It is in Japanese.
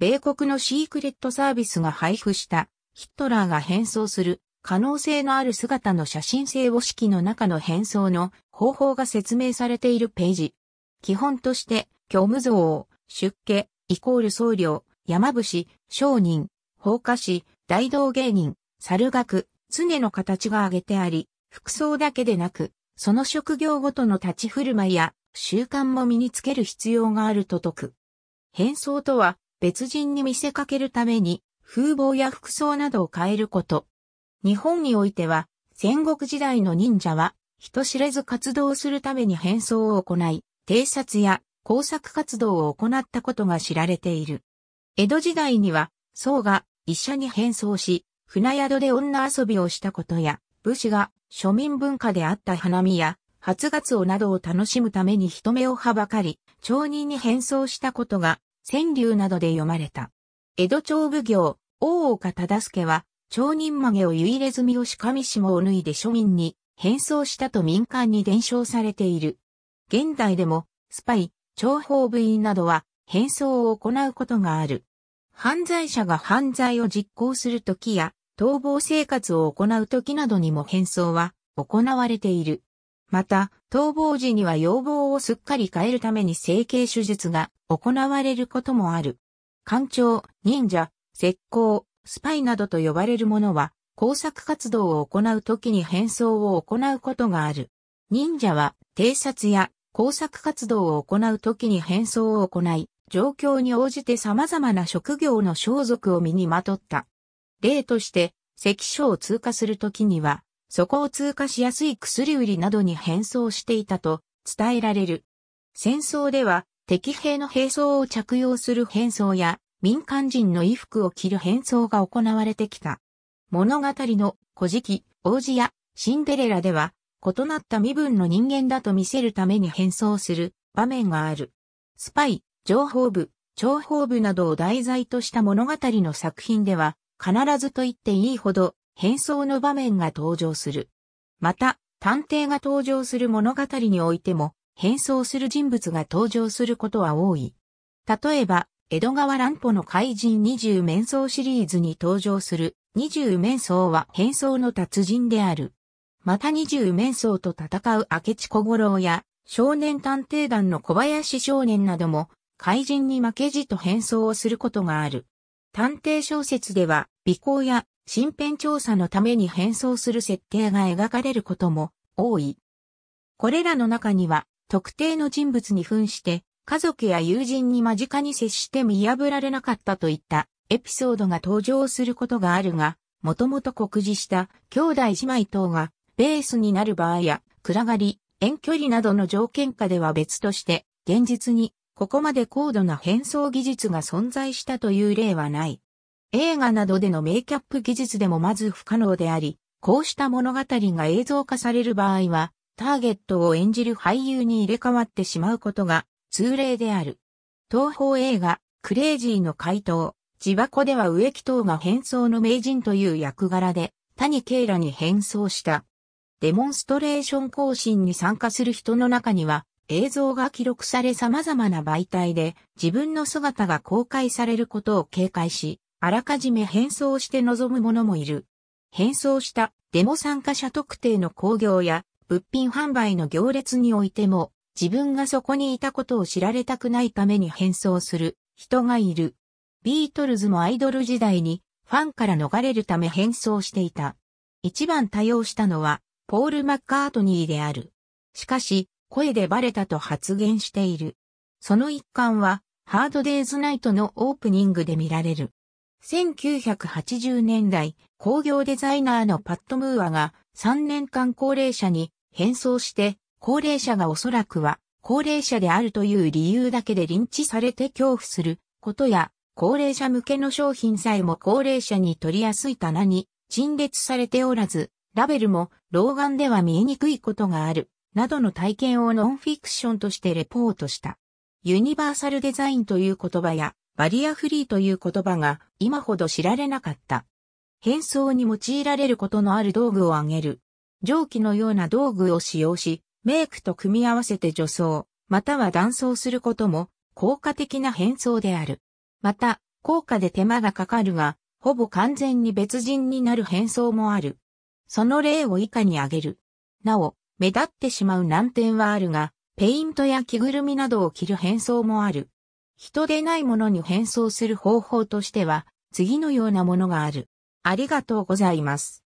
米国のシークレットサービスが配布したヒットラーが変装する可能性のある姿の写真性を式の中の変装の方法が説明されているページ。基本として、虚無像、を出家、イコール僧侶、山伏、商人、放火師、大道芸人、猿学、常の形が挙げてあり、服装だけでなく、その職業ごとの立ち振る舞いや習慣も身につける必要があると説く。変装とは、別人に見せかけるために風貌や服装などを変えること。日本においては戦国時代の忍者は人知れず活動するために変装を行い、偵察や工作活動を行ったことが知られている。江戸時代には、僧が医者に変装し、船宿で女遊びをしたことや、武士が庶民文化であった花見や、初月をなどを楽しむために人目をはばかり、町人に変装したことが川柳などで読まれた。江戸町奉行、大岡忠助は、町人曲げを湯入れ墨をしかみしもを脱いで庶民に変装したと民間に伝承されている。現代でも、スパイ、諜報部員などは変装を行うことがある。犯罪者が犯罪を実行するときや、逃亡生活を行うときなどにも変装は行われている。また、逃亡時には要望をすっかり変えるために整形手術が行われることもある。官庁、忍者、石膏、スパイなどと呼ばれるものは、工作活動を行う時に変装を行うことがある。忍者は、偵察や工作活動を行う時に変装を行い、状況に応じて様々な職業の装束を身にまとった。例として、関所を通過するときには、そこを通過しやすい薬売りなどに変装していたと伝えられる。戦争では敵兵の兵装を着用する変装や、民間人の衣服を着る変装が行われてきた。物語の古事記、王子やシンデレラでは、異なった身分の人間だと見せるために変装する場面がある。スパイ、情報部、諜報部などを題材とした物語の作品では、必ずと言っていいほど変装の場面が登場する。また、探偵が登場する物語においても、変装する人物が登場することは多い。例えば、江戸川乱歩の怪人二十面相シリーズに登場する二十面相は変装の達人である。また二十面相と戦う明智小五郎や少年探偵団の小林少年なども怪人に負けじと変装をすることがある。探偵小説では尾行や身辺調査のために変装する設定が描かれることも多い。これらの中には特定の人物に扮して、家族や友人に間近に接して見破られなかったといったエピソードが登場することがあるが、もともと告示した兄弟姉妹等がベースになる場合や、暗がり、遠距離などの条件下では別として、現実にここまで高度な変装技術が存在したという例はない。映画などでのメイキャップ技術でもまず不可能であり、こうした物語が映像化される場合は、ターゲットを演じる俳優に入れ替わってしまうことが通例である。東方映画、クレイジーの回答、自箱では植木等が変装の名人という役柄で、谷イらに変装した。デモンストレーション更新に参加する人の中には、映像が記録され様々な媒体で自分の姿が公開されることを警戒し、あらかじめ変装して臨む者もいる。変装したデモ参加者特定の興行や物品販売の行列においても、自分がそこにいたことを知られたくないために変装する人がいる。ビートルズもアイドル時代にファンから逃れるため変装していた。一番多用したのはポール・マッカートニーである。しかし、声でバレたと発言している。その一環は、ハードデイズナイトのオープニングで見られる。1980年代、工業デザイナーのパット・ムーアが3年間高齢者に変装して、高齢者がおそらくは、高齢者であるという理由だけで臨知されて恐怖することや、高齢者向けの商品さえも高齢者に取りやすい棚に陳列されておらず、ラベルも老眼では見えにくいことがある、などの体験をノンフィクションとしてレポートした。ユニバーサルデザインという言葉や、バリアフリーという言葉が今ほど知られなかった。変装に用いられることのある道具を挙げる。蒸気のような道具を使用し、メイクと組み合わせて除草、または断層することも効果的な変装である。また、効果で手間がかかるが、ほぼ完全に別人になる変装もある。その例を以下に挙げる。なお、目立ってしまう難点はあるが、ペイントや着ぐるみなどを着る変装もある。人でないものに変装する方法としては、次のようなものがある。ありがとうございます。